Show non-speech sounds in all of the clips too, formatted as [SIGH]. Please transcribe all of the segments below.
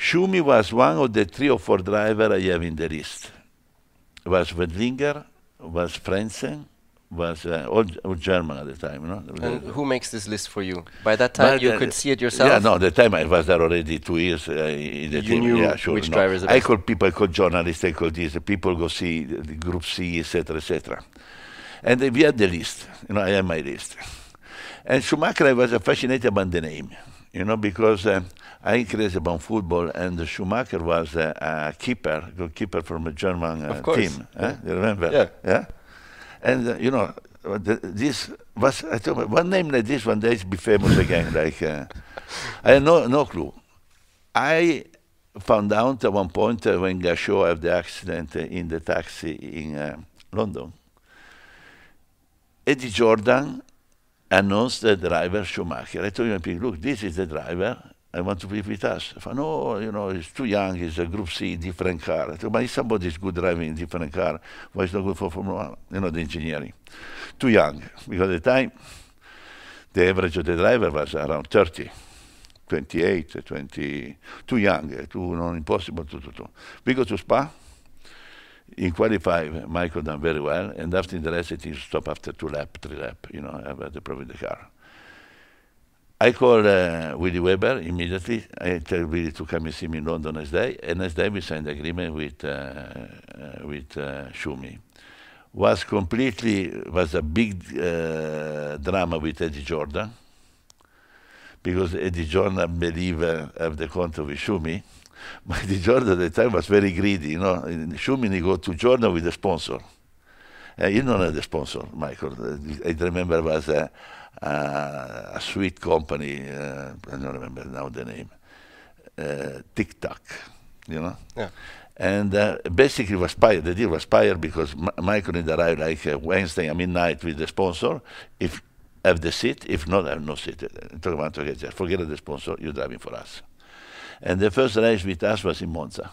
Schumi was one of the three or four drivers I have in the list. Was Wendlinger, was Frenzen, was uh, all, all, German at the time. who makes this list for you? By that time, you could see it yourself. Yeah, no, at the time I was there already two years uh, in the you team. Knew yeah, sure, which no. drivers? I call people, I call journalists, I call these People go see the, group C, etc., etc. And we had the list. You know, I had my list. And Schumacher, I was fascinated by the name you know, because uh, I crazy about football, and Schumacher was uh, a keeper, goalkeeper from a German uh, team. Eh? Yeah. Eh? You remember? Yeah. yeah? And uh, you know, the, this was I told you, one name like this one day is be famous again. [LAUGHS] Like uh, I had no no clue. I found out at one point uh, when Gachot had the accident uh, in the taxi in London. Eddie Jordan announced the driver Schumacher. I told him, look, this is the driver. I want to be with us. I said, no, you know, he's too young. He's a Group C, different car. I said, but if somebody's good driving a different car, why is not good for Formula One? You know, the engineering. Too young. Because at the time, the average of the driver was around 30. 28, 20, too young, too non impossible to do. We go to Spa, in qualify, Michael done very well, and after the rest, he stop after two lap, three lap, you know, I uh, have the problem with the car. I call uh, Weber immediately. I tell Willy to come and see me in London next day, and next day we signed the agreement with uh, uh with uh, Schumi. Was completely was a big uh, drama with Eddie Jordan because Eddie Jordan believed of the contract with Schumi but the Jordan at the time was very greedy. You know, in he go to Jordan with a sponsor. Uh, you don't have the sponsor, Michael. I remember was a, a, a sweet company. Uh, I don't remember now the name. Uh, Tic Tac, you know. Yeah. And uh, basically, was fired. The deal was fired because M- Michael didn't arrive like uh, Wednesday at midnight with the sponsor. If have the seat, if not, have no seat. Talk about to get there. Forget the sponsor. You're driving for us. And the first race with us was in Monza.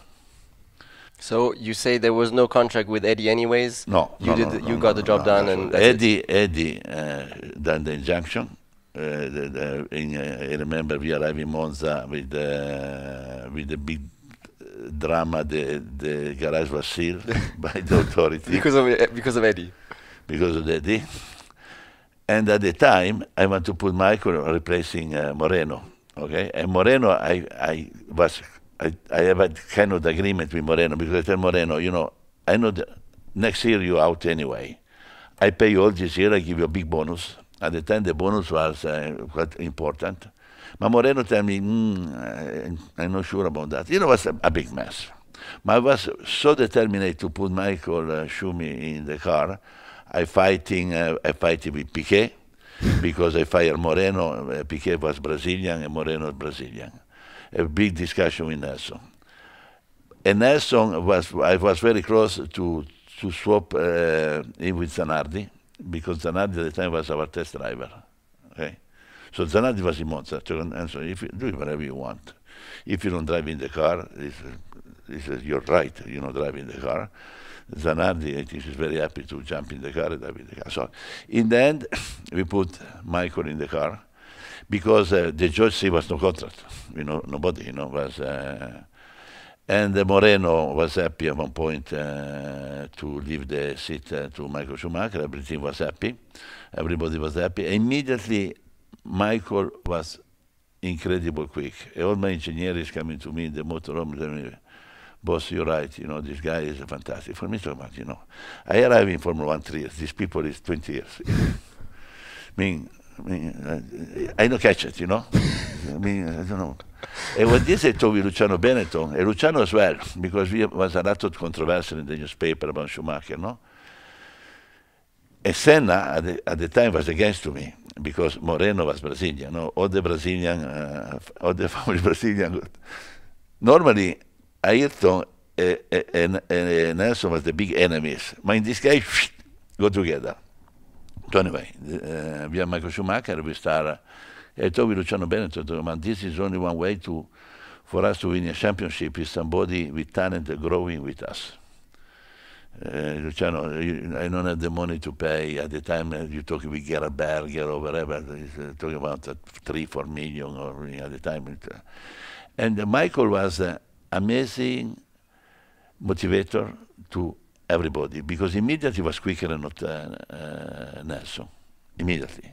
So you say there was no contract with Eddie, anyways. No, you no, did. no, you no, got the job done, and Eddie, Eddie uh, done the injunction. Uh, the, the, in, uh, I remember we arrived in Monza with uh, with the big drama. The the garage was sealed [LAUGHS] by the authority because of eh, because of Eddie. Because of Eddie, and at the time I want to put Michael replacing uh, Moreno Okay, and Moreno, I, I was, I, I have a kind of agreement with Moreno because I tell Moreno, you know, I know that next year you're out anyway. I pay you all this year, I give you a big bonus. At the time, the bonus was uh, quite important. But Moreno tell me, mm, I, am not sure about that. You know, it was a, a big mess. But I was so determined to put Michael uh, Schumi in the car. I fighting, uh, I fighting with Piquet because I fired Moreno, uh, eh, Piquet was Brazilian and Moreno was Brazilian. A big discussion with Nelson. And Nelson was, I was very close to, to swap uh, in with Zanardi, because Zanardi at the time was our test driver. Okay? So Zanardi was in Monza, and so if you do whatever you want. If you don't drive in the car, it's, he says, you're right, you know, driving the car. Zanardi, I think, is very happy to jump in the car and drive in the car. So in the end, [LAUGHS] we put Michael in the car because uh, the judge was no contract, you know, nobody, you know, was... Uh, and uh, Moreno was happy at one point uh, to leave the seat uh, to Michael Schumacher. Everything was happy. Everybody was happy. Immediately, Michael was incredible quick. All my engineers coming to me in the motorhome telling boss, you're right, you know, this guy is fantastic. For me, so much, you know. I arrived in Formula One three years. These people is 20 years. I [LAUGHS] mean, I, mean, I, uh, I don't catch it, you know. I mean, I don't know. And what this I told with Luciano Benetton, and Luciano as well, because we was a lot of controversy in the newspaper about Schumacher, no? And Senna at the, at the time was against me because Moreno was Brazilian, no? all the Brazilian, uh, all the [LAUGHS] family Brazilian. Normally, Ayrton and, and, and Nelson was the big enemies. But in this case, go together. So anyway, uh, we have Michael Schumacher, we start. I told with Luciano Benetton, to this is only one way to, for us to win a championship is somebody with talent growing with us. Uh, Luciano, I don't have the money to pay. At the time, uh, you talk with Gerard Berger or whatever, uh, talking about uh, three, four million, or at the time. and Michael was amazing motivator to everybody because immediately was quicker than not, uh, uh, Nelson, immediately.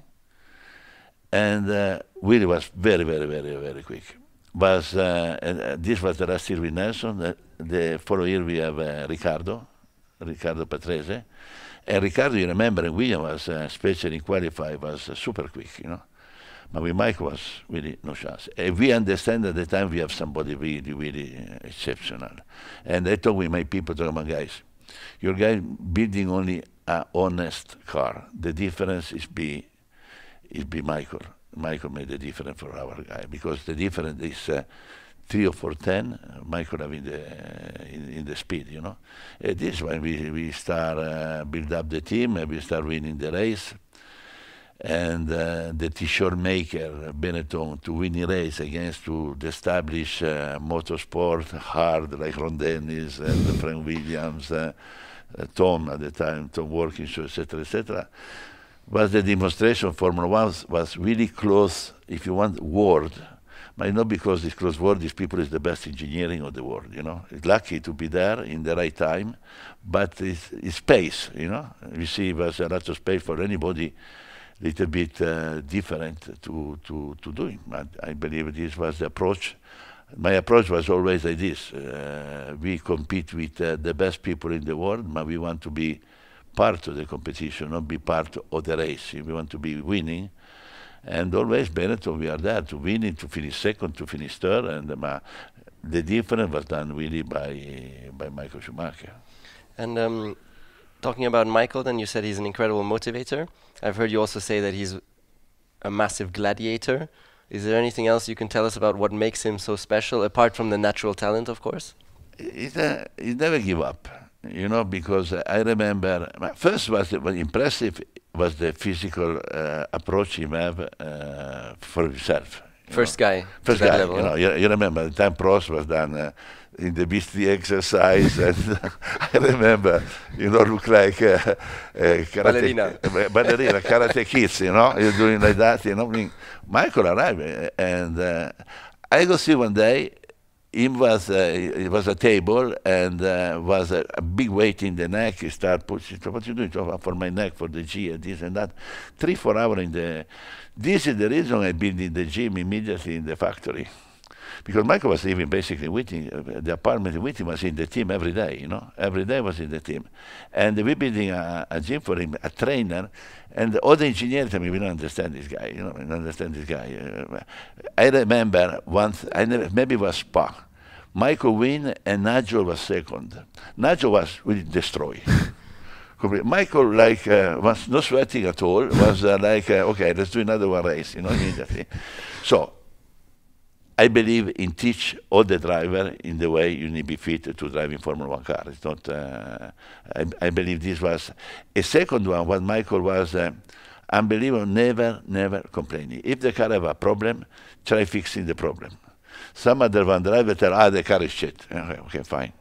And uh, Willie was very, very, very, very quick. Was, uh, uh this was the last year with Nelson. The, the following year we have uh, Riccardo, Riccardo Patrese. And Riccardo, you remember, William was, especially in qualify, was super quick, you know. But with Mike was really no chance. And we understand at the time we have somebody really, really uh, exceptional. And I talk with my people, talk about guys, your guy building only an honest car. The difference is be, is be Michael. Michael made a difference for our guy because the difference is uh, three or four ten. Michael have in the uh, in, in, the speed, you know. And eh, this when we we start uh, build up the team, we start winning the race and uh, the T-shirt maker Benetton to win a race against to establish uh, motorsport hard like Ron Dennis and [LAUGHS] Frank Williams, uh, uh, Tom at the time, Tom Workinshaw, etc., etc. But the demonstration Formula One was really close, if you want, world. But not because this close world, these people is the best engineering of the world, you know. It's lucky to be there in the right time, but it's, it's space, you know. We see there's a lot of space for anybody little bit uh, different to, to, to doing. But I believe this was the approach. My approach was always like this. Uh, we compete with uh, the best people in the world, but we want to be part of the competition, not be part of the race. we want to be winning, and always Benetton, we are there to win it, to finish second, to finish third, and uh, the difference was done really by, by Michael Schumacher. And um Talking about Michael, then you said he's an incredible motivator. I've heard you also say that he's a massive gladiator. Is there anything else you can tell us about what makes him so special, apart from the natural talent, of course? he never give up, you know, because I remember first was impressive was the physical uh, approach he have uh, for himself. First know. guy. First guy. Level, you, know, you, you, remember the time Prost was done uh, in the beastly exercise, [LAUGHS] and I remember, you know, look like uh, uh, karate, ballerina, uh, ballerina, karate kids. You know, you're doing like that. You know, I mean, Michael arrived, uh, and uh, I go see one day him was it uh, was a table and uh, was a, a, big weight in the neck. He started pushing. What you doing uh, for my neck, for the G, and this and that. Three, four hours in the. This is the reason I built in the gym immediately in the factory. Because Michael was living basically with him, the apartment with him was in the team every day, you know, every day was in the team. And we building a, a gym for him, a trainer, and all the engineers tell me, we don't understand this guy, you know, we don't understand this guy. Uh, I remember once, I never, maybe it was Spa. Michael win and Nigel was second. Nigel was really destroyed. [LAUGHS] Michael like uh, was not sweating at all. Was uh, like, uh, okay, let's do another one race, you know, immediately. so I believe in teach all the driver in the way you need to be fit to drive in Formula One car. It's not. Uh, I, I, believe this was a second one. What Michael was uh, unbelievable. Never, never complaining. If the car have a problem, try fixing the problem. Some other one driver tell, ah, the car is shit. Okay, okay fine.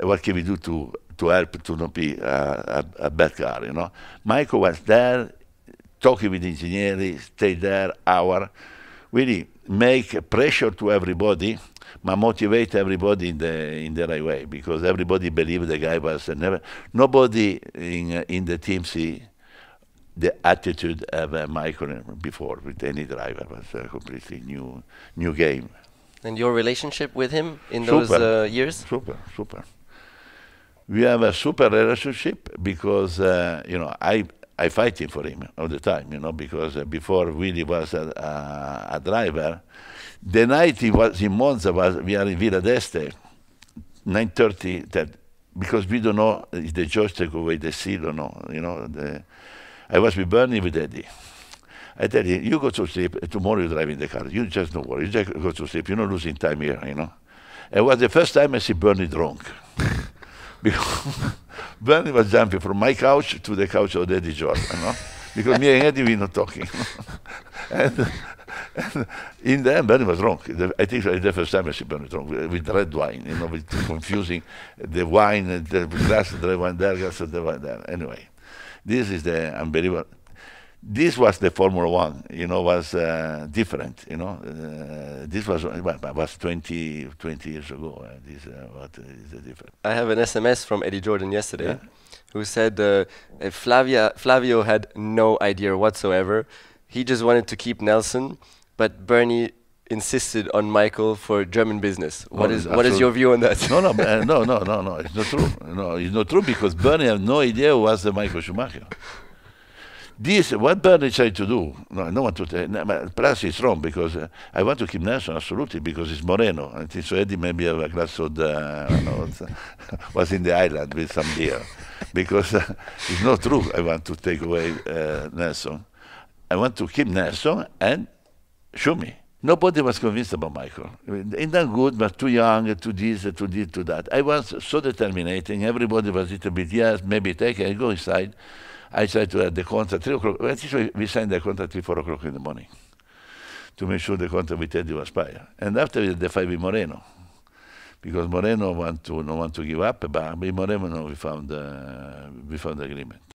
What can we do to to help to not be uh, a, a bad car? You know. Michael was there, talking with the engineer. Stay there hour really make pressure to everybody, but motivate everybody in the in the right way because everybody believed the guy was never. Nobody in uh, in the team see the attitude of uh, Michael before with any driver it was a completely new new game. And your relationship with him in super, those uh, years? Super, super. We have a super relationship because uh, you know I I fighting for him all the time, you know, because uh, before Willie was a, a, a driver, the night he was in Monza, was, we are in Villa d'Este, 9.30, that, because we don't know if the joystick away the seal or no, you know. The, I was with Bernie with Eddie. I tell him, you go to sleep, uh, tomorrow you drive in the car. You just don't worry, you just go to sleep. You're not losing time here, you know. It was the first time I see Bernie drunk. [LAUGHS] because [LAUGHS] Bernie was jumping from my couch to the couch of Daddy Jordan, no? because me and Eddie were not talking. [LAUGHS] and, and in the end, Bernie was wrong. I think it's the first time I see Bernie wrong with red wine, you know, with [LAUGHS] confusing the wine, the glass the wine there, glass of the wine there. Anyway, this is the unbelievable this was the Formula One, you know, was uh, different, you know. Uh, this was well, was 20, 20 years ago. Uh, this uh, what is the difference? I have an SMS from Eddie Jordan yesterday, yeah. who said uh, uh, Flavia Flavio had no idea whatsoever. He just wanted to keep Nelson, but Bernie insisted on Michael for German business. What no, is what is your view on that? No, no, [LAUGHS] no, no, no, no. It's not true. No, it's not true because Bernie had no idea who was Michael Schumacher. This, what Bernie tried to do, no, I don't want to tell, no, plus it's wrong because uh, I want to keep Nelson, absolutely, because it's Moreno. I think so Eddie maybe have a glass uh, [LAUGHS] was in the island with some beer. because uh, it's not true I want to take away uh, Nelson. I want to keep Nelson and show me. Nobody was convinced about Michael. Ain't that good, but too young, too this, too this, too that. I was so determining. Everybody was a little bit, yes, maybe take it. I go inside. I try to have the contract three o'clock. We signed the contract at four o'clock in the morning to make sure the contract with Teddy was expired. And after that, the fight Moreno, because Moreno want to, not want to give up, but with Moreno we found uh, we found agreement.